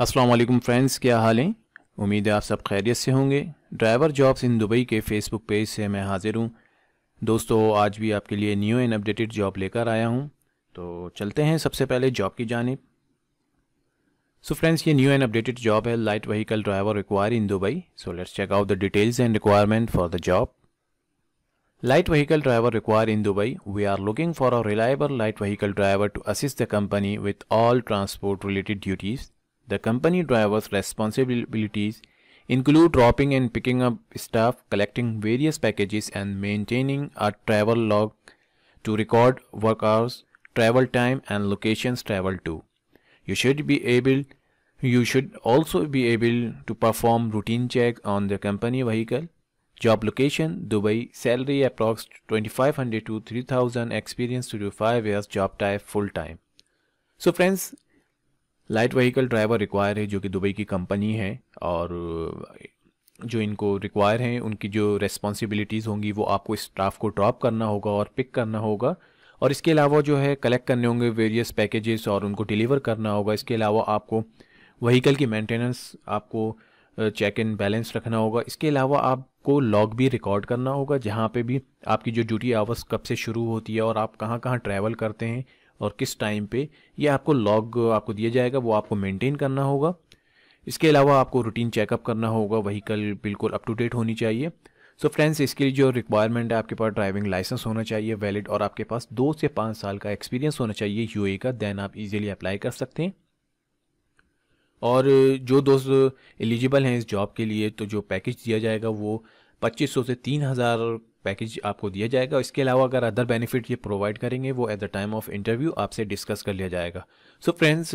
अस्सलाम वालेकुम फ्रेंड्स क्या हाल हैं उम्मीद है आप सब खैरियत से होंगे ड्राइवर जॉब्स इन दुबई के फेसबुक पेज से मैं हाज़िर हूँ दोस्तों आज भी आपके लिए न्यू एंड अपडेटेड जॉब लेकर आया हूँ तो चलते हैं सबसे पहले जॉब की जानब सो फ्रेंड्स ये न्यू एंड अपडेटेड जॉब है light vehicle driver require in Dubai so let's check out the details and requirement for the job light vehicle driver require in Dubai we are looking for a reliable light vehicle driver to assist the company with all transport related duties The company driver's responsibilities include dropping and picking up staff, collecting various packages and maintaining a travel log to record work hours, travel time and locations traveled to. You should be able you should also be able to perform routine check on the company vehicle. Job location Dubai salary approx 2500 to 3000 experience 2 to 5 years job type full time. So friends light vehicle driver require है जो कि Dubai की company है और जो इनको require हैं उनकी जो रेस्पॉन्सिबिलिटीज़ होंगी वो आपको स्टाफ को ड्रॉप करना होगा और पिक करना होगा और इसके अलावा जो है कलेक्ट करने होंगे वेरियस पैकेजेस और उनको डिलीवर करना होगा इसके अलावा आपको वहीकल की मेंटेनेंस आपको चेक इन बैलेंस रखना होगा इसके अलावा आपको लॉग भी रिकॉर्ड करना होगा जहाँ पे भी आपकी जो ड्यूटी आवर्स कब से शुरू होती है और आप कहाँ कहाँ ट्रैवल करते हैं और किस टाइम पे ये आपको लॉग आपको दिया जाएगा वो आपको मेंटेन करना होगा इसके अलावा आपको रूटीन चेकअप करना होगा वहीकल बिल्कुल अप टू डेट होनी चाहिए सो so फ्रेंड्स इसके लिए जो रिक्वायरमेंट है आपके पास ड्राइविंग लाइसेंस होना चाहिए वैलिड और आपके पास दो से पाँच साल का एक्सपीरियंस होना चाहिए यू का देन आप ईजिली अप्लाई कर सकते हैं और जो दोस्त एलिजिबल हैं इस जॉब के लिए तो जो पैकेज दिया जाएगा वो 2500 से 3000 पैकेज आपको दिया जाएगा इसके अलावा अगर अदर बेनिफिट ये प्रोवाइड करेंगे वो at the time of interview आपसे डिस्कस कर लिया जाएगा सो so फ्रेंड्स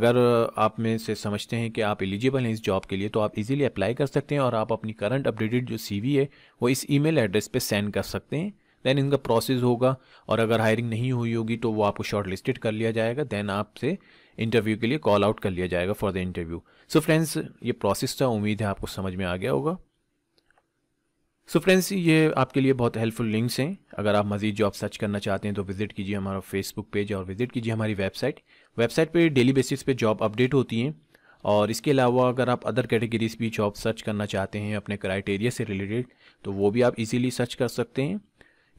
अगर आप में से समझते हैं कि आप एलिजिबल हैं इस जॉब के लिए तो आप इजीली अप्लाई कर सकते हैं और आप अपनी करंट अपडेटेड जो सी है वो इस ई एड्रेस पर सेंड कर सकते हैं देन इनका प्रोसेस होगा और अगर हायरिंग नहीं हुई होगी तो वो आपको शॉर्ट लिस्टेड कर लिया जाएगा देन आपसे इंटरव्यू के लिए कॉल आउट कर लिया जाएगा for the interview so friends ये प्रोसेस था उम्मीद है आपको समझ में आ गया होगा सो फ्रेंड्स ये आपके लिए बहुत हेल्पफुल लिंक्स हैं अगर आप मजीद जॉब सर्च करना चाहते हैं तो विजिट कीजिए हमारा फेसबुक पेज और विजिट कीजिए हमारी वेबसाइट वेबसाइट पे डेली बेसिस पे जॉब अपडेट होती हैं और इसके अलावा अगर आप अदर कैटेगरीज भी जॉब सर्च करना चाहते हैं अपने क्राइटेरिया से रिलेटेड तो वो भी आप इजीली सर्च कर सकते हैं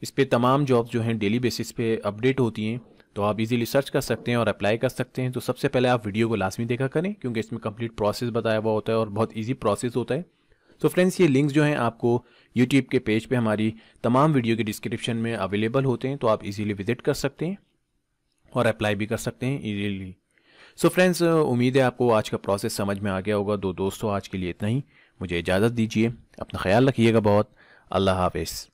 इस पर तमाम जॉब जो हैं डेली बेसिस पे अपडेट होती हैं तो आप इजीली सर्च कर सकते हैं और अप्लाई कर सकते हैं तो सबसे पहले आप वीडियो को लाजमी देखा करें क्योंकि इसमें कम्प्लीट प्रोसेस बताया हुआ होता है और बहुत ईजी प्रोसेस होता है तो फ्रेंड्स ये लिंक्स जो हैं आपको यूट्यूब के पेज पे हमारी तमाम वीडियो के डिस्क्रिप्शन में अवेलेबल होते हैं तो आप इजीली विजिट कर सकते हैं और अप्लाई भी कर सकते हैं इजीली सो फ्रेंड्स उम्मीद है आपको आज का प्रोसेस समझ में आ गया होगा दो दोस्तों आज के लिए इतना ही मुझे इजाज़त दीजिए अपना ख्याल रखिएगा बहुत अल्लाह हाफिज़